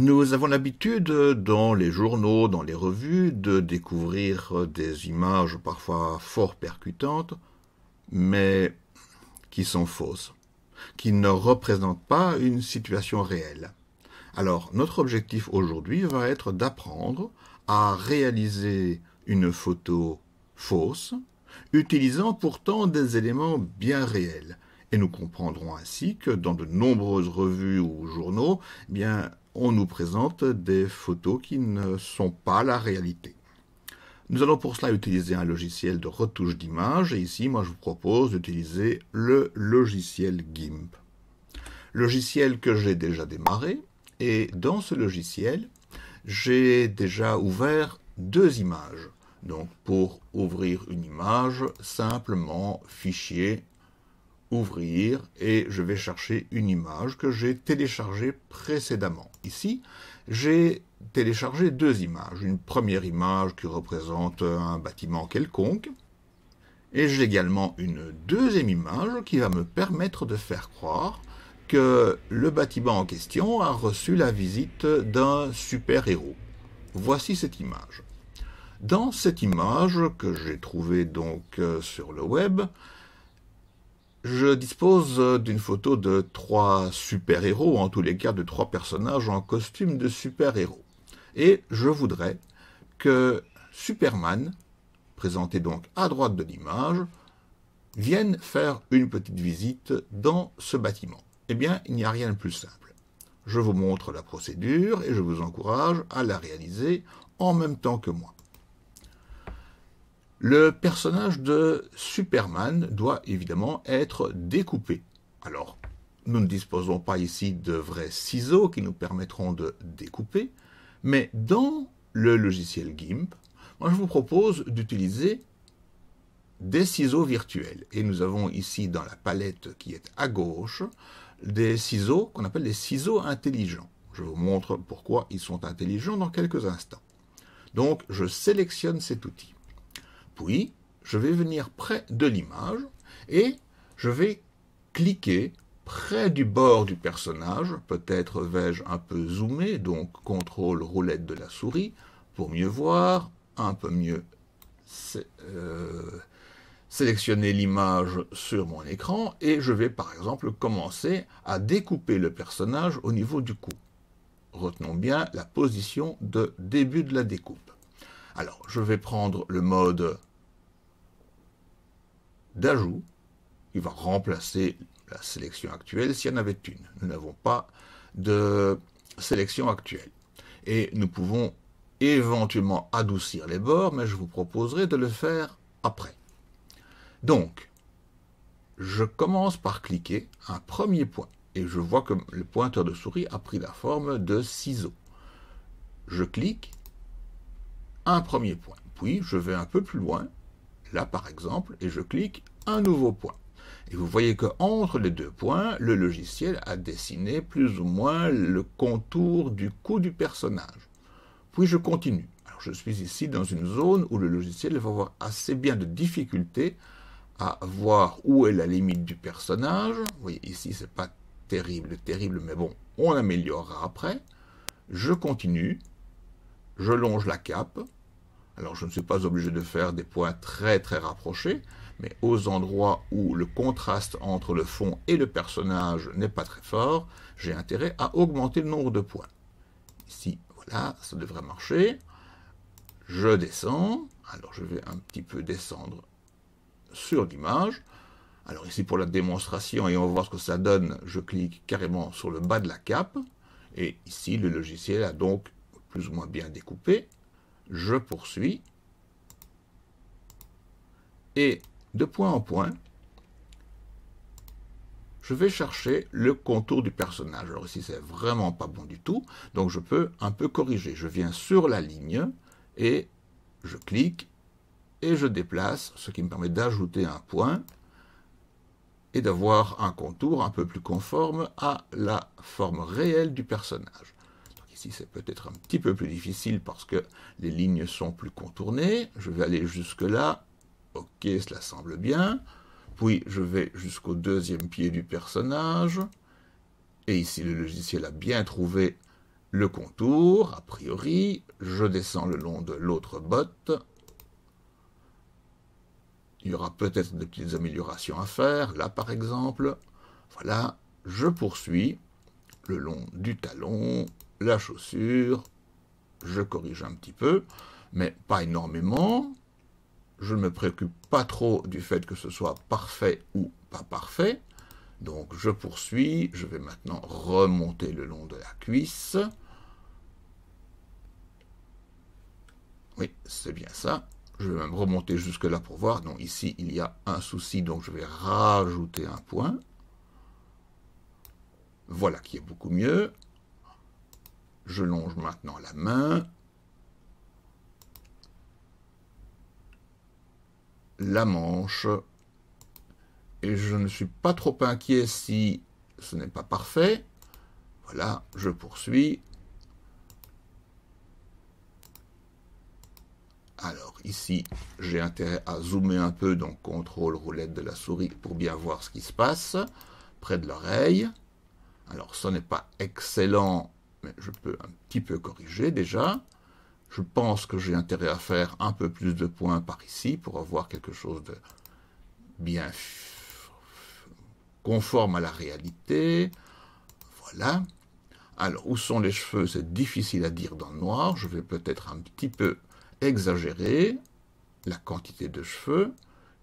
Nous avons l'habitude dans les journaux, dans les revues, de découvrir euh, des images parfois fort percutantes, mais qui sont fausses, qui ne représentent pas une situation réelle. Alors notre objectif aujourd'hui va être d'apprendre à réaliser une photo fausse, utilisant pourtant des éléments bien réels. Et nous comprendrons ainsi que dans de nombreuses revues ou journaux, eh bien, on nous présente des photos qui ne sont pas la réalité. Nous allons pour cela utiliser un logiciel de retouche d'image et ici moi je vous propose d'utiliser le logiciel GIMP. Logiciel que j'ai déjà démarré et dans ce logiciel j'ai déjà ouvert deux images. Donc pour ouvrir une image, simplement fichier, ouvrir et je vais chercher une image que j'ai téléchargée précédemment ici, j'ai téléchargé deux images. Une première image qui représente un bâtiment quelconque, et j'ai également une deuxième image qui va me permettre de faire croire que le bâtiment en question a reçu la visite d'un super-héros. Voici cette image. Dans cette image que j'ai trouvée donc euh, sur le web, je dispose euh, d'une photo de trois super-héros, en tous les cas de trois personnages en costume de super-héros. Et je voudrais que Superman, présenté donc à droite de l'image, vienne faire une petite visite dans ce bâtiment. Eh bien, il n'y a rien de plus simple. Je vous montre la procédure et je vous encourage à la réaliser en même temps que moi. Le personnage de Superman doit évidemment être découpé. Alors, nous ne disposons pas ici de vrais ciseaux qui nous permettront de découper, mais dans le logiciel GIMP, je vous propose d'utiliser des ciseaux virtuels. Et nous avons ici dans la palette qui est à gauche, des ciseaux qu'on appelle des ciseaux intelligents. Je vous montre pourquoi ils sont intelligents dans quelques instants. Donc je sélectionne cet outil. Puis, je vais venir près de l'image et je vais cliquer près du bord du personnage, peut-être vais-je un peu zoomer, donc contrôle roulette de la souris, pour mieux voir, un peu mieux euh, sélectionner l'image sur mon écran, et je vais par exemple commencer à découper le personnage au niveau du cou. Retenons bien la position de début de la découpe. Alors, je vais prendre le mode d'ajout. Il va remplacer la sélection actuelle s'il y en avait une. Nous n'avons pas de sélection actuelle. Et nous pouvons éventuellement adoucir les bords, mais je vous proposerai de le faire après. Donc, je commence par cliquer un premier point. Et je vois que le pointeur de souris a pris la forme de ciseaux. Je clique un premier point. Puis, je vais un peu plus loin là par exemple, et je clique un nouveau point. Et vous voyez qu'entre les deux points, le logiciel a dessiné plus ou moins le contour du cou du personnage. Puis je continue. Alors je suis ici dans une zone où le logiciel va avoir assez bien de difficultés à voir où est la limite du personnage. Vous voyez, ici, c'est pas terrible, terrible, mais bon, on améliorera après. Je continue, je longe la cape, alors je ne suis pas obligé de faire des points très très rapprochés, mais aux endroits où le contraste entre le fond et le personnage n'est pas très fort, j'ai intérêt à augmenter le nombre de points. Ici, voilà, ça devrait marcher. Je descends. Alors je vais un petit peu descendre sur l'image. Alors ici pour la démonstration et on va voir ce que ça donne, je clique carrément sur le bas de la cape. Et ici le logiciel a donc plus ou moins bien découpé je poursuis. Et de point en point, je vais chercher le contour du personnage. Alors ici, c'est vraiment pas bon du tout, donc je peux un peu corriger. Je viens sur la ligne et je clique et je déplace, ce qui me permet d'ajouter un point et d'avoir un contour un peu plus conforme à la forme réelle du personnage. Ici, c'est peut-être un petit peu plus difficile parce que les lignes sont plus contournées. Je vais aller jusque-là. Ok, cela semble bien. Puis, je vais jusqu'au deuxième pied du personnage. Et ici, le logiciel a bien trouvé le contour. A priori, je descends le long de l'autre botte. Il y aura peut-être des petites améliorations à faire. Là, par exemple, voilà, je poursuis le long du talon, la chaussure, je corrige un petit peu, mais pas énormément. Je ne me préoccupe pas trop du fait que ce soit parfait ou pas parfait. Donc je poursuis, je vais maintenant remonter le long de la cuisse. Oui, c'est bien ça. Je vais même remonter jusque là pour voir. Donc ici, il y a un souci, donc je vais rajouter un point. Voilà qui est beaucoup mieux. Je longe maintenant la main. La manche. Et je ne suis pas trop inquiet si ce n'est pas parfait. Voilà, je poursuis. Alors ici, j'ai intérêt à zoomer un peu, donc contrôle roulette de la souris pour bien voir ce qui se passe près de l'oreille. Alors ce n'est pas excellent mais je peux un petit peu corriger déjà. Je pense que j'ai intérêt à faire un peu plus de points par ici pour avoir quelque chose de bien conforme à la réalité. Voilà. Alors, où sont les cheveux C'est difficile à dire dans le noir. Je vais peut-être un petit peu exagérer la quantité de cheveux.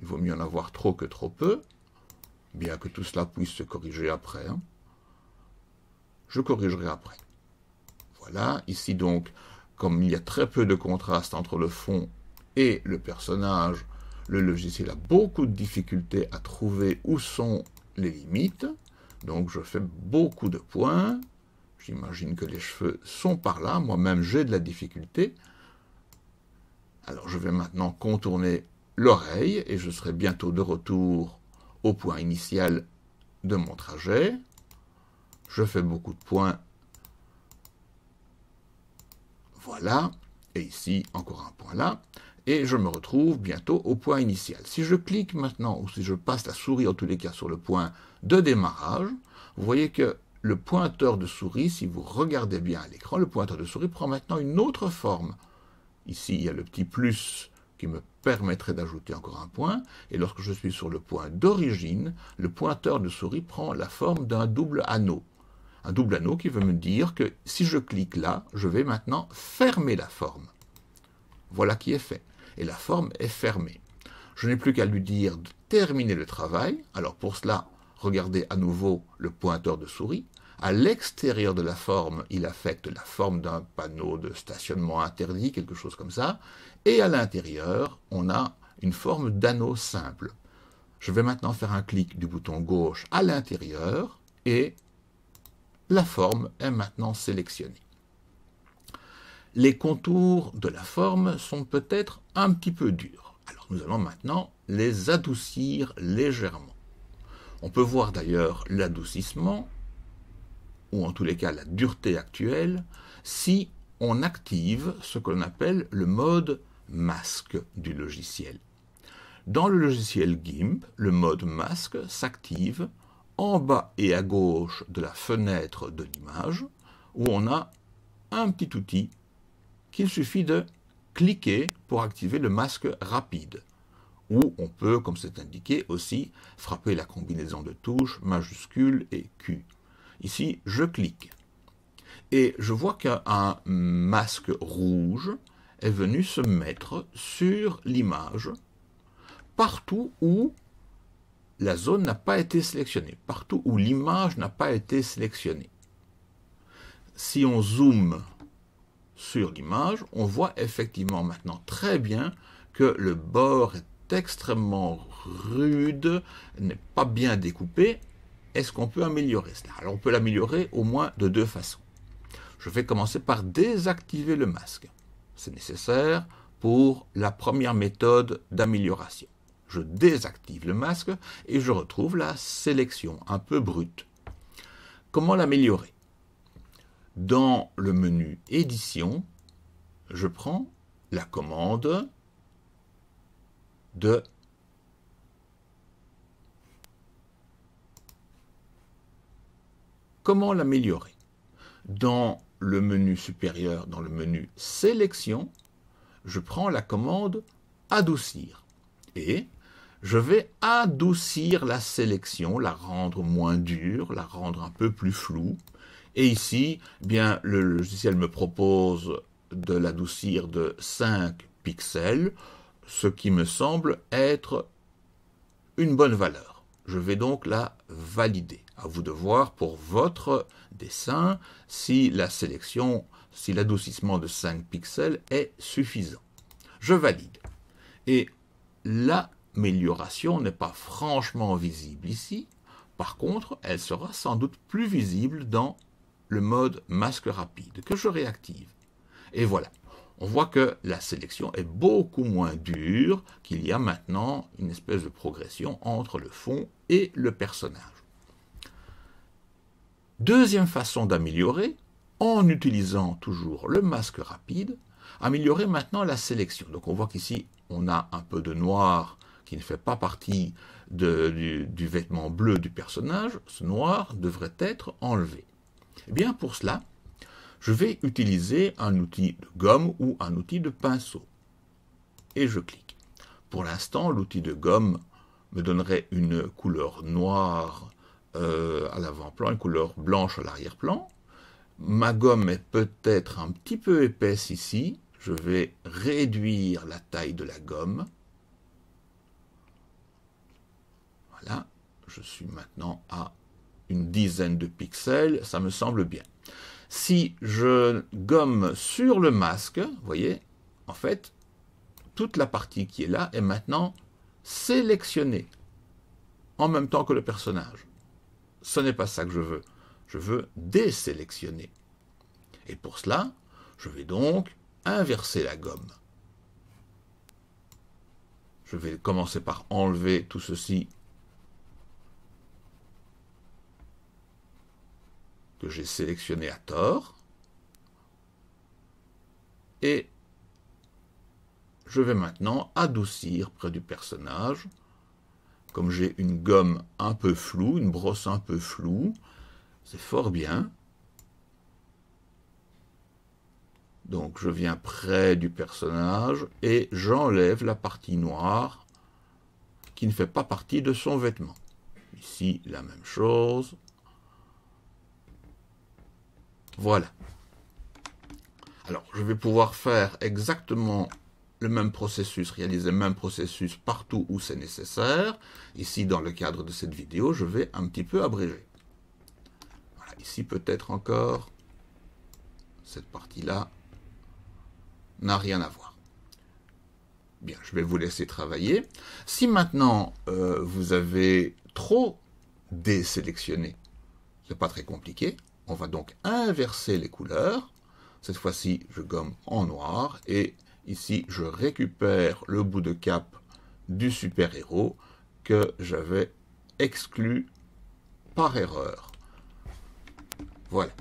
Il vaut mieux en avoir trop que trop peu, bien que tout cela puisse se corriger après. Hein. Je corrigerai après. Voilà, ici donc, comme il y a très peu de contraste entre le fond et le personnage, le logiciel a beaucoup de difficultés à trouver où sont les limites. Donc je fais beaucoup de points. J'imagine que les cheveux sont par là. Moi-même, j'ai de la difficulté. Alors je vais maintenant contourner l'oreille et je serai bientôt de retour au point initial de mon trajet. Je fais beaucoup de points voilà, et ici encore un point là, et je me retrouve bientôt au point initial. Si je clique maintenant, ou si je passe la souris en tous les cas sur le point de démarrage, vous voyez que le pointeur de souris, si vous regardez bien à l'écran, le pointeur de souris prend maintenant une autre forme. Ici, il y a le petit plus qui me permettrait d'ajouter encore un point, et lorsque je suis sur le point d'origine, le pointeur de souris prend la forme d'un double anneau un double anneau qui veut me dire que si je clique là, je vais maintenant fermer la forme. Voilà qui est fait. Et la forme est fermée. Je n'ai plus qu'à lui dire de terminer le travail. Alors pour cela, regardez à nouveau le pointeur de souris. À l'extérieur de la forme, il affecte la forme d'un panneau de stationnement interdit, quelque chose comme ça. Et à l'intérieur, on a une forme d'anneau simple. Je vais maintenant faire un clic du bouton gauche à l'intérieur et la forme est maintenant sélectionnée. Les contours de la forme sont peut-être un petit peu durs. Alors nous allons maintenant les adoucir légèrement. On peut voir d'ailleurs l'adoucissement, ou en tous les cas la dureté actuelle, si on active ce qu'on appelle le mode masque du logiciel. Dans le logiciel GIMP, le mode masque s'active en bas et à gauche de la fenêtre de l'image, où on a un petit outil qu'il suffit de cliquer pour activer le masque rapide. Ou on peut, comme c'est indiqué aussi, frapper la combinaison de touches majuscule et Q. Ici, je clique. Et je vois qu'un masque rouge est venu se mettre sur l'image partout où la zone n'a pas été sélectionnée, partout où l'image n'a pas été sélectionnée. Si on zoome sur l'image, on voit effectivement maintenant très bien que le bord est extrêmement rude, n'est pas bien découpé. Est-ce qu'on peut améliorer cela Alors on peut l'améliorer au moins de deux façons. Je vais commencer par désactiver le masque. C'est nécessaire pour la première méthode d'amélioration je désactive le masque et je retrouve la sélection un peu brute. Comment l'améliorer Dans le menu Édition, je prends la commande de Comment l'améliorer Dans le menu supérieur, dans le menu Sélection, je prends la commande Adoucir et je vais adoucir la sélection, la rendre moins dure, la rendre un peu plus floue. Et ici, eh bien, le logiciel me propose de l'adoucir de 5 pixels, ce qui me semble être une bonne valeur. Je vais donc la valider. À vous de voir pour votre dessin si la sélection, si l'adoucissement de 5 pixels est suffisant. Je valide. Et là, amélioration n'est pas franchement visible ici. Par contre, elle sera sans doute plus visible dans le mode masque rapide que je réactive. Et voilà, on voit que la sélection est beaucoup moins dure, qu'il y a maintenant une espèce de progression entre le fond et le personnage. Deuxième façon d'améliorer, en utilisant toujours le masque rapide, améliorer maintenant la sélection. Donc on voit qu'ici, on a un peu de noir qui ne fait pas partie du, vêtement bleu du personnage, ce noir devrait être enlevé. Et eh bien pour cela, je vais utiliser un outil de gomme ou un outil de pinceau. Et je clique. Pour l'instant, l'outil de gomme me donnerait une couleur noire euh, à l'avant-plan, une couleur blanche à l'arrière-plan. Ma gomme est peut-être un petit peu épaisse ici. Je vais réduire la taille de la gomme. là je suis maintenant à une dizaine de pixels, ça me semble bien. Si je gomme sur le masque, vous voyez, en fait, toute la partie qui est là est maintenant sélectionnée en même temps que le personnage. Ce n'est pas ça que je veux. Je veux désélectionner. Et pour cela, je vais donc inverser la gomme. Je vais commencer par enlever tout ceci que j'ai sélectionné à tort. Et je vais maintenant adoucir près du personnage. Comme j'ai une gomme un peu floue, une brosse un peu floue, c'est fort bien. Donc je viens près du personnage et j'enlève la partie noire qui ne fait pas partie de son vêtement. Ici, la même chose. Voilà. Alors, je vais pouvoir faire exactement le même processus, réaliser le même processus partout où c'est nécessaire. Ici, dans le cadre de cette vidéo, je vais un petit peu abréger. ici peut-être encore, cette partie-là n'a rien à voir. Bien, je vais vous laisser travailler. Si maintenant euh, vous avez trop désélectionné, ce n'est pas très compliqué, on va donc inverser les couleurs. Cette fois-ci, je gomme en noir et ici, je récupère le bout de cap du super-héros que j'avais exclu par erreur. Voilà.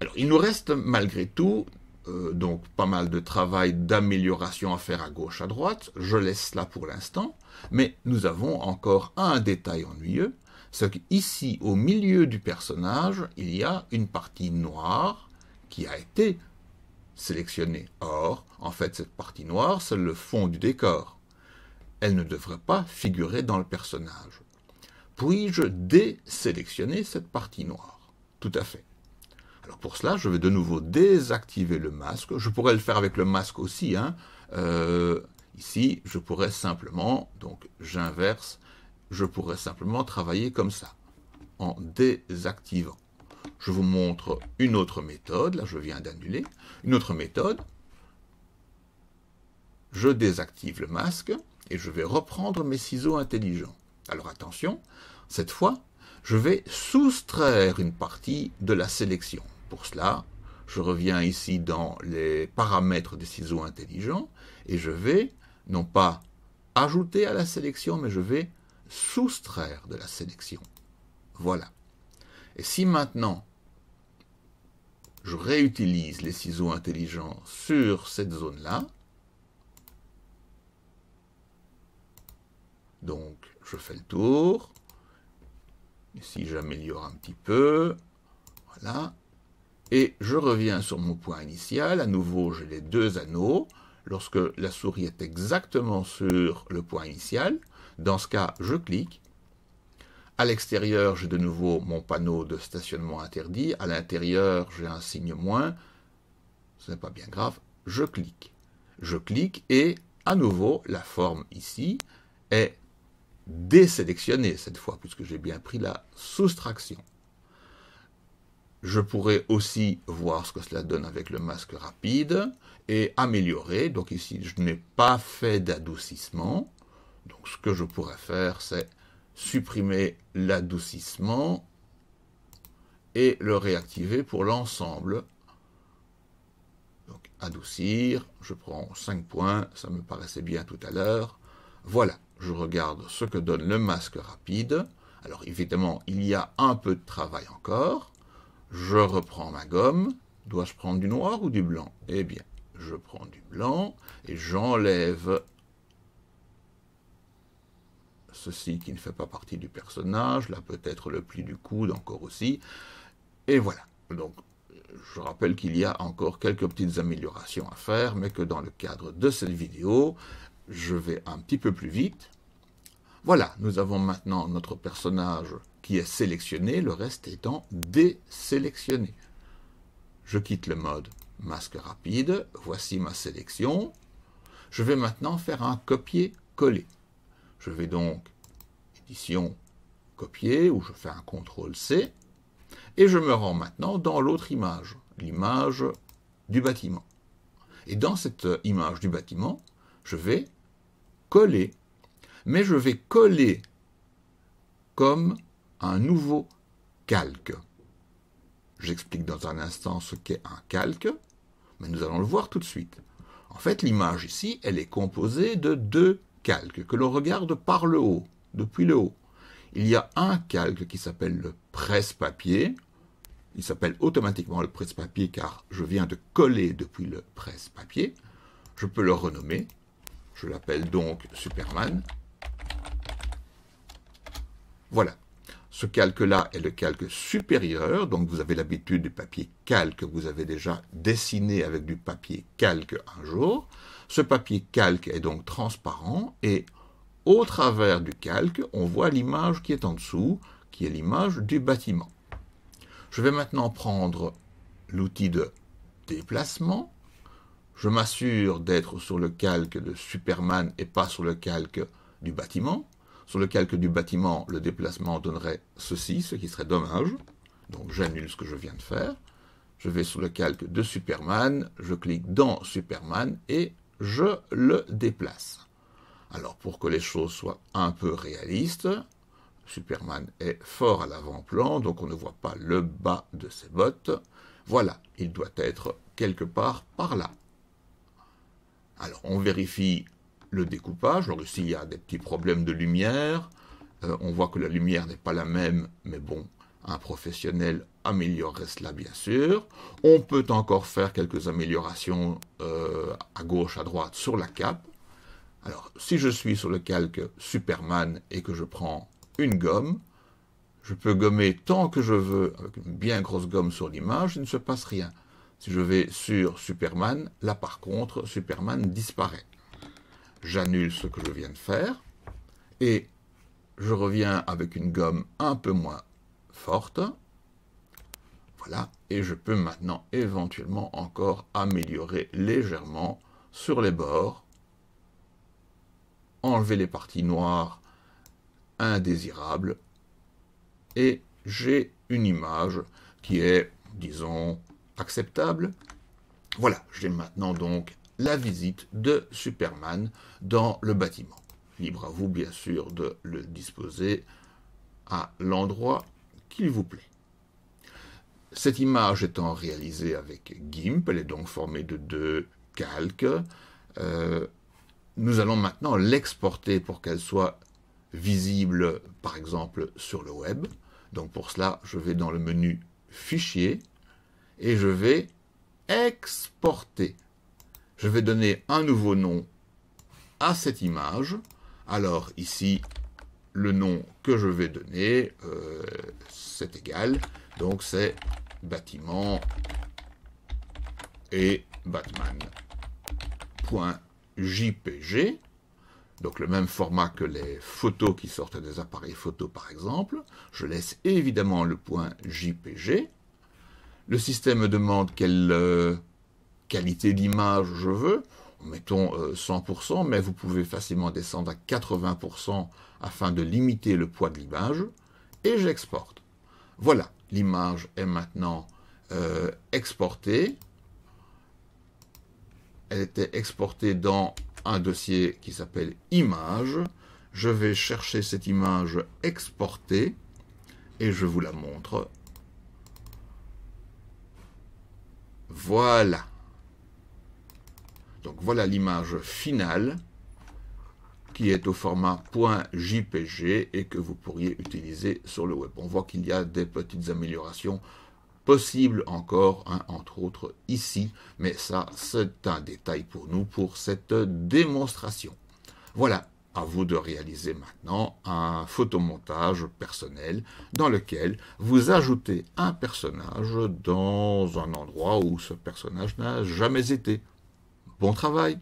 Alors, il nous reste malgré tout euh, donc pas mal de travail d'amélioration à faire à gauche, à droite. Je laisse là pour l'instant. Mais nous avons encore un détail ennuyeux, c'est qu'ici, au milieu du personnage, il y a une partie noire qui a été sélectionnée. Or, en fait, cette partie noire, c'est le fond du décor. Elle ne devrait pas figurer dans le personnage. Puis-je désélectionner cette partie noire Tout à fait. Alors pour cela, je vais de nouveau désactiver le masque. Je pourrais le faire avec le masque aussi. Hein. Euh, ici, je pourrais simplement, donc j'inverse je pourrais simplement travailler comme ça, en désactivant. Je vous montre une autre méthode, là je viens d'annuler, une autre méthode. Je désactive le masque et je vais reprendre mes ciseaux intelligents. Alors attention, cette fois, je vais soustraire une partie de la sélection. Pour cela, je reviens ici dans les paramètres des ciseaux intelligents et je vais non pas ajouter à la sélection, mais je vais soustraire de la sélection. Voilà. Et si maintenant je réutilise les ciseaux intelligents sur cette zone-là, donc je fais le tour, ici j'améliore un petit peu, voilà, et je reviens sur mon point initial, à nouveau j'ai les deux anneaux, lorsque la souris est exactement sur le point initial, dans ce cas, je clique. À l'extérieur, j'ai de nouveau mon panneau de stationnement interdit. À l'intérieur, j'ai un signe moins. Ce n'est pas bien grave. Je clique. Je clique et à nouveau, la forme ici est désélectionnée cette fois, puisque j'ai bien pris la soustraction. Je pourrais aussi voir ce que cela donne avec le masque rapide et améliorer. Donc ici, je n'ai pas fait d'adoucissement. Donc ce que je pourrais faire, c'est supprimer l'adoucissement et le réactiver pour l'ensemble. Donc adoucir, je prends 5 points, ça me paraissait bien tout à l'heure. Voilà, je regarde ce que donne le masque rapide. Alors évidemment, il y a un peu de travail encore. Je reprends ma gomme. Dois-je prendre du noir ou du blanc Eh bien, je prends du blanc et j'enlève ceci qui ne fait pas partie du personnage, là peut-être le pli du coude encore aussi. Et voilà. Donc je rappelle qu'il y a encore quelques petites améliorations à faire, mais que dans le cadre de cette vidéo, je vais un petit peu plus vite. Voilà, nous avons maintenant notre personnage qui est sélectionné, le reste étant désélectionné. Je quitte le mode masque rapide, voici ma sélection. Je vais maintenant faire un copier-coller. Je vais donc, édition, copier, ou je fais un CTRL-C, et je me rends maintenant dans l'autre image, l'image du bâtiment. Et dans cette euh, image du bâtiment, je vais coller. Mais je vais coller comme un nouveau calque. J'explique dans un instant ce qu'est un calque, mais nous allons le voir tout de suite. En fait, l'image ici, elle est composée de deux Calque que l'on regarde par le haut, depuis le haut. Il y a un calque qui s'appelle le presse-papier. Il s'appelle automatiquement le presse-papier car je viens de coller depuis le presse-papier. Je peux le renommer. Je l'appelle donc Superman. Voilà. Ce calque-là est le calque supérieur, donc vous avez l'habitude du papier calque, vous avez déjà dessiné avec du papier calque un jour. Ce papier calque est donc transparent et au travers du calque, on voit l'image qui est en dessous, qui est l'image du bâtiment. Je vais maintenant prendre l'outil de déplacement. Je m'assure d'être sur le calque de Superman et pas sur le calque du bâtiment. Sur le calque du bâtiment, le déplacement donnerait ceci, ce qui serait dommage. Donc j'annule ce que je viens de faire. Je vais sur le calque de Superman, je clique dans Superman et je le déplace. Alors pour que les choses soient un peu réalistes, Superman est fort à l'avant-plan, donc on ne voit pas le bas de ses bottes. Voilà, il doit être quelque part par là. Alors on vérifie le découpage. Alors ici, y a des petits problèmes de lumière. Euh, on voit que la lumière n'est pas la même, mais bon, un professionnel améliorerait cela, bien sûr. On peut encore faire quelques améliorations euh, à gauche, à droite, sur la cape. Alors, si je suis sur le calque Superman et que je prends une gomme, je peux gommer tant que je veux avec une bien grosse gomme sur l'image, il ne se passe rien. Si je vais sur Superman, là par contre, Superman disparaît j'annule ce que je viens de faire, et je reviens avec une gomme un peu moins forte. Voilà, et je peux maintenant éventuellement encore améliorer légèrement sur les bords, enlever les parties noires indésirables, et j'ai une image qui est, disons, acceptable. Voilà, j'ai maintenant donc la visite de Superman dans le bâtiment. Libre à vous, bien sûr, de le disposer à l'endroit qu'il vous plaît. Cette image étant réalisée avec GIMP, elle est donc formée de deux calques. Euh, nous allons maintenant l'exporter pour qu'elle soit visible, par exemple, sur le web. Donc pour cela, je vais dans le menu Fichier et je vais exporter je vais donner un nouveau nom à cette image. Alors ici, le nom que je vais donner, euh, c'est égal. Donc c'est bâtiment et batman.jpg. Donc le même format que les photos qui sortent des appareils photo par exemple. Je laisse évidemment le point .jpg. Le système me demande quelle euh, qualité d'image je veux, mettons 100%, euh, mais vous pouvez facilement descendre à 80% afin de limiter le poids de l'image, et j'exporte. Voilà, l'image est maintenant euh, exportée. Elle était exportée dans un dossier qui s'appelle image. Je vais chercher cette image exportée et je vous la montre. Voilà. Donc voilà l'image finale qui est au format .jpg et que vous pourriez utiliser sur le web. On voit qu'il y a des petites améliorations possibles encore, hein, entre autres ici, mais ça c'est un détail pour nous pour cette démonstration. Voilà, à vous de réaliser maintenant un photomontage personnel dans lequel vous ajoutez un personnage dans un endroit où ce personnage n'a jamais été. Bon travail